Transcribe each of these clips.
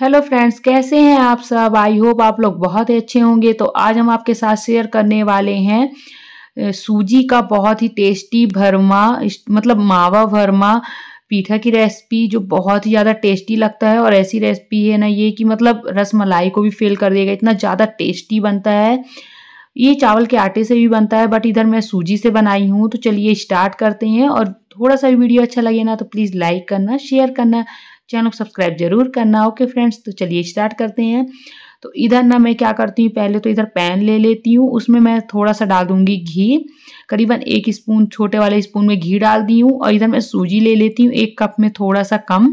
hello friends कैसे हैं आप सब आई होप आप लोग बहुत ही अच्छे होंगे तो आज हम आपके साथ शेयर करने वाले हैं सूजी का बहुत ही टेस्टी भरमा मतलब मावा भरमा पीठा की रेसिपी जो बहुत ही ज़्यादा टेस्टी लगता है और ऐसी रेसिपी है ना ये कि मतलब रस मलाई को भी फेल कर देगा इतना ज़्यादा टेस्टी बनता है ये चावल के आटे से भी बनता है बट इधर मैं सूजी से बनाई हूँ तो चलिए स्टार्ट करते हैं और थोड़ा सा वीडियो अच्छा लगे ना तो प्लीज़ लाइक करना शेयर करना चैनल को सब्सक्राइब जरूर करना ओके फ्रेंड्स तो चलिए स्टार्ट करते हैं तो इधर ना मैं क्या करती हूँ पहले तो इधर पैन ले लेती हूँ उसमें मैं थोड़ा सा डाल दूंगी घी करीबन एक स्पून छोटे वाले स्पून में घी डाल दी हूँ और इधर मैं सूजी ले लेती हूँ एक कप में थोड़ा सा कम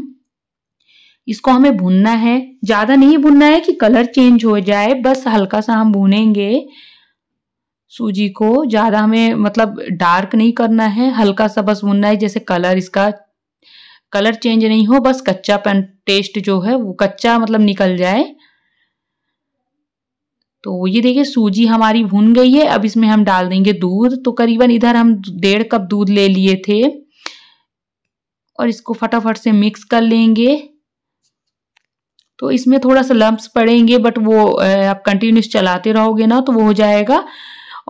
इसको हमें भुनना है ज़्यादा नहीं भुनना है कि कलर चेंज हो जाए बस हल्का सा हम भुनेंगे सूजी को ज़्यादा हमें मतलब डार्क नहीं करना है हल्का सा बस भुनना है जैसे कलर इसका कलर चेंज नहीं हो बस कच्चापन टेस्ट जो है वो कच्चा मतलब निकल जाए तो ये देखिए सूजी हमारी भुन गई है अब इसमें हम डाल देंगे दूध तो करीबन इधर हम डेढ़ कप दूध ले लिए थे और इसको फटाफट से मिक्स कर लेंगे तो इसमें थोड़ा सा लम्ब्स पड़ेंगे बट वो आप कंटिन्यूस चलाते रहोगे ना तो वो हो जाएगा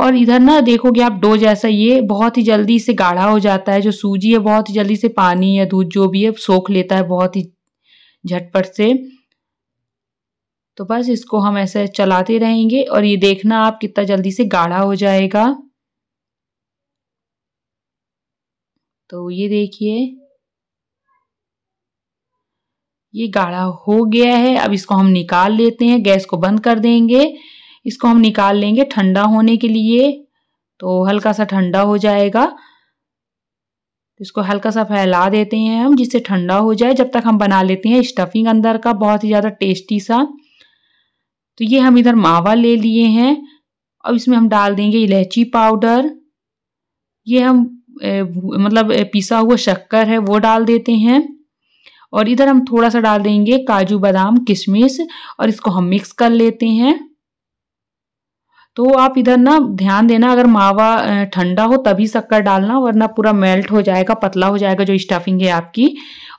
और इधर ना देखोगे आप डो जैसा ये बहुत ही जल्दी इसे गाढ़ा हो जाता है जो सूजी है बहुत ही जल्दी से पानी या दूध जो भी है सोख लेता है बहुत ही झटपट से तो बस इसको हम ऐसे चलाते रहेंगे और ये देखना आप कितना जल्दी से गाढ़ा हो जाएगा तो ये देखिए ये गाढ़ा हो गया है अब इसको हम निकाल लेते हैं गैस को बंद कर देंगे इसको हम निकाल लेंगे ठंडा होने के लिए तो हल्का सा ठंडा हो जाएगा इसको हल्का सा फैला देते हैं हम जिससे ठंडा हो जाए जब तक हम बना लेते हैं स्टफिंग अंदर का बहुत ही ज़्यादा टेस्टी सा तो ये हम इधर मावा ले लिए हैं अब इसमें हम डाल देंगे इलायची पाउडर ये हम ए, मतलब पिसा हुआ शक्कर है वो डाल देते हैं और इधर हम थोड़ा सा डाल देंगे काजू बादाम किशमिश और इसको हम मिक्स कर लेते हैं तो आप इधर ना ध्यान देना अगर मावा ठंडा हो तभी शक्कर डालना वरना पूरा मेल्ट हो जाएगा पतला हो जाएगा जो स्टफिंग है आपकी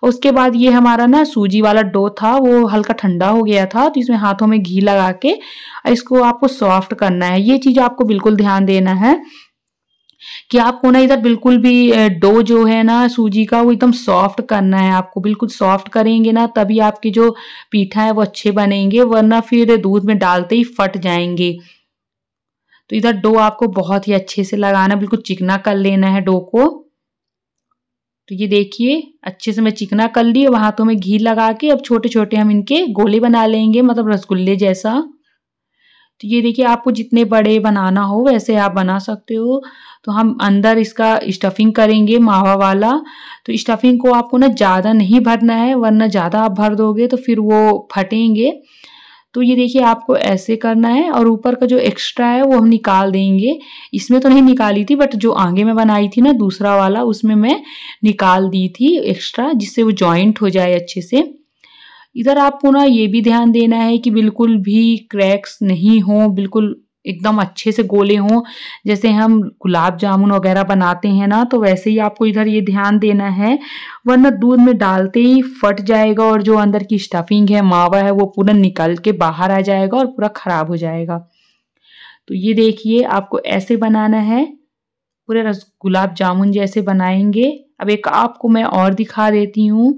उसके बाद ये हमारा ना सूजी वाला डो था वो हल्का ठंडा हो गया था तो इसमें हाथों में घी लगा के इसको आपको सॉफ्ट करना है ये चीज़ आपको बिल्कुल ध्यान देना है कि आपको ना इधर बिल्कुल भी डो जो है ना सूजी का वो एकदम सॉफ्ट करना है आपको बिल्कुल सॉफ्ट करेंगे ना तभी आपके जो पीठा है वो अच्छे बनेंगे वरना फिर दूध में डालते ही फट जाएंगे तो इधर डो आपको बहुत ही अच्छे से लगाना बिल्कुल चिकना कर लेना है डो को तो ये देखिए अच्छे से मैं चिकना कर ली और तो मैं घी लगा के अब छोटे छोटे हम इनके गोले बना लेंगे मतलब रसगुल्ले जैसा तो ये देखिए आपको जितने बड़े बनाना हो वैसे आप बना सकते हो तो हम अंदर इसका स्टफिंग करेंगे मावा वाला तो स्टफिंग को आपको ना ज़्यादा नहीं भरना है वरना ज़्यादा आप भर दोगे तो फिर वो फटेंगे तो ये देखिए आपको ऐसे करना है और ऊपर का जो एक्स्ट्रा है वो हम निकाल देंगे इसमें तो नहीं निकाली थी बट जो आगे में बनाई थी ना दूसरा वाला उसमें मैं निकाल दी थी एक्स्ट्रा जिससे वो जॉइंट हो जाए अच्छे से इधर आपको ना ये भी ध्यान देना है कि बिल्कुल भी क्रैक्स नहीं हो बिल्कुल एकदम अच्छे से गोले हों जैसे हम गुलाब जामुन वगैरह बनाते हैं ना तो वैसे ही आपको इधर ये ध्यान देना है वरना दूध में डालते ही फट जाएगा और जो अंदर की स्टफिंग है मावा है वो पूरा निकल के बाहर आ जाएगा और पूरा ख़राब हो जाएगा तो ये देखिए आपको ऐसे बनाना है पूरे रस गुलाब जामुन जैसे बनाएंगे अब एक आपको मैं और दिखा देती हूँ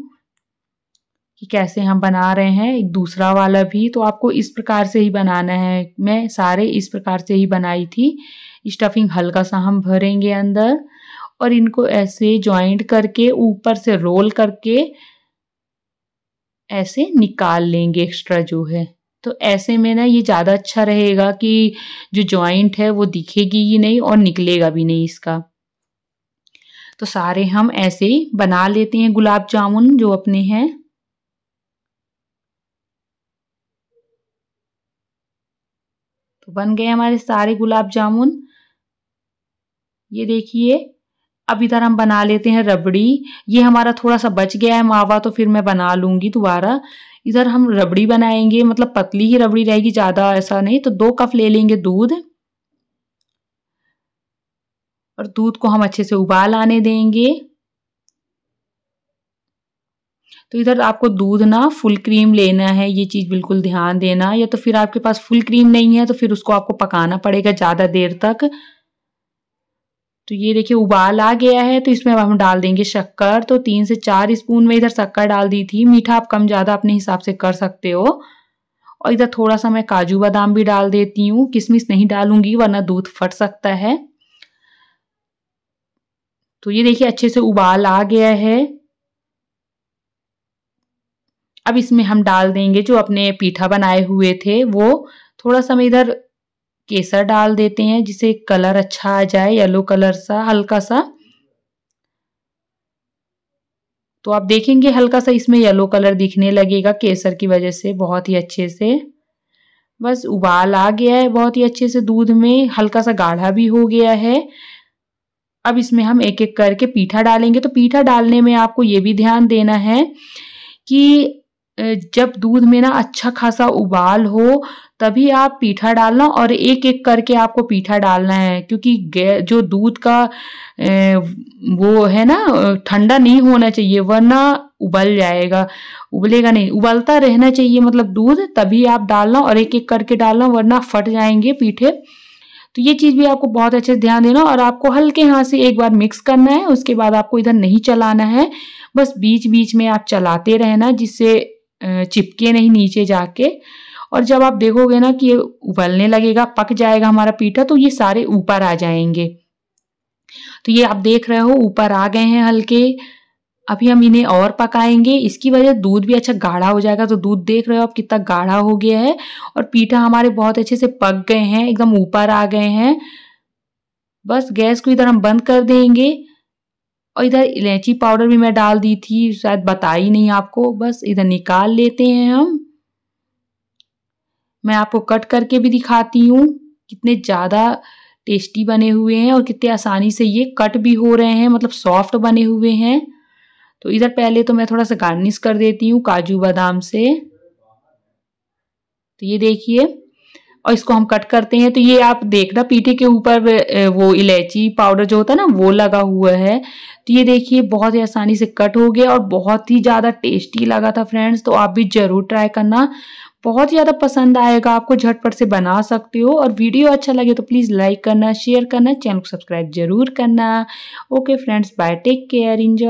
कि कैसे हम बना रहे हैं एक दूसरा वाला भी तो आपको इस प्रकार से ही बनाना है मैं सारे इस प्रकार से ही बनाई थी स्टफिंग हल्का सा हम भरेंगे अंदर और इनको ऐसे जॉइंट करके ऊपर से रोल करके ऐसे निकाल लेंगे एक्स्ट्रा जो है तो ऐसे में ना ये ज़्यादा अच्छा रहेगा कि जो जॉइंट है वो दिखेगी ही नहीं और निकलेगा भी नहीं इसका तो सारे हम ऐसे ही बना लेते हैं गुलाब जामुन जो अपने हैं तो बन गए हमारे सारे गुलाब जामुन ये देखिए अब इधर हम बना लेते हैं रबड़ी ये हमारा थोड़ा सा बच गया है मावा तो फिर मैं बना लूंगी दोबारा इधर हम रबड़ी बनाएंगे मतलब पतली ही रबड़ी रहेगी ज़्यादा ऐसा नहीं तो दो कप ले लेंगे दूध और दूध को हम अच्छे से उबाल आने देंगे तो इधर आपको दूध ना फुल क्रीम लेना है ये चीज़ बिल्कुल ध्यान देना या तो फिर आपके पास फुल क्रीम नहीं है तो फिर उसको आपको पकाना पड़ेगा ज़्यादा देर तक तो ये देखिए उबाल आ गया है तो इसमें अब हम डाल देंगे शक्कर तो तीन से चार स्पून में इधर शक्कर डाल दी थी मीठा आप कम ज़्यादा अपने हिसाब से कर सकते हो और इधर थोड़ा सा मैं काजू बादाम भी डाल देती हूँ किशमिश नहीं डालूंगी वरना दूध फट सकता है तो ये देखिए अच्छे से उबाल आ गया है अब इसमें हम डाल देंगे जो अपने पीठा बनाए हुए थे वो थोड़ा सा हम इधर केसर डाल देते हैं जिसे कलर अच्छा आ जाए येलो कलर सा हल्का सा तो आप देखेंगे हल्का सा इसमें येलो कलर दिखने लगेगा केसर की वजह से बहुत ही अच्छे से बस उबाल आ गया है बहुत ही अच्छे से दूध में हल्का सा गाढ़ा भी हो गया है अब इसमें हम एक एक करके पीठा डालेंगे तो पीठा डालने में आपको ये भी ध्यान देना है कि जब दूध में ना अच्छा खासा उबाल हो तभी आप पीठा डालना और एक एक करके आपको पीठा डालना है क्योंकि जो दूध का वो है ना ठंडा नहीं होना चाहिए वरना उबल जाएगा उबलेगा नहीं उबलता रहना चाहिए मतलब दूध तभी आप डालना और एक एक करके डालना वरना फट जाएंगे पीठे तो ये चीज़ भी आपको बहुत अच्छे से ध्यान देना और आपको हल्के हाथ से एक बार मिक्स करना है उसके बाद आपको इधर नहीं चलाना है बस बीच बीच में आप चलाते रहना जिससे चिपके नहीं नीचे जाके और जब आप देखोगे ना कि ये उबलने लगेगा पक जाएगा हमारा पीठा तो ये सारे ऊपर आ जाएंगे तो ये आप देख रहे हो ऊपर आ गए हैं हल्के अभी हम इन्हें और पकाएंगे इसकी वजह दूध भी अच्छा गाढ़ा हो जाएगा तो दूध देख रहे हो आप कितना गाढ़ा हो गया है और पीठा हमारे बहुत अच्छे से पक गए हैं एकदम ऊपर आ गए हैं बस गैस को इधर हम बंद कर देंगे और इधर इलायची पाउडर भी मैं डाल दी थी शायद बता ही नहीं आपको बस इधर निकाल लेते हैं हम मैं आपको कट करके भी दिखाती हूँ कितने ज़्यादा टेस्टी बने हुए हैं और कितने आसानी से ये कट भी हो रहे हैं मतलब सॉफ्ट बने हुए हैं तो इधर पहले तो मैं थोड़ा सा गार्निश कर देती हूँ काजू बादाम से तो ये देखिए और इसको हम कट करते हैं तो ये आप देखना पीठे के ऊपर वो इलायची पाउडर जो होता है ना वो लगा हुआ है तो ये देखिए बहुत ही आसानी से कट हो गया और बहुत ही ज़्यादा टेस्टी लगा था फ्रेंड्स तो आप भी ज़रूर ट्राई करना बहुत ज़्यादा पसंद आएगा आपको झटपट से बना सकते हो और वीडियो अच्छा लगे तो प्लीज़ लाइक करना शेयर करना चैनल को सब्सक्राइब जरूर करना okay friends bye take care enjoy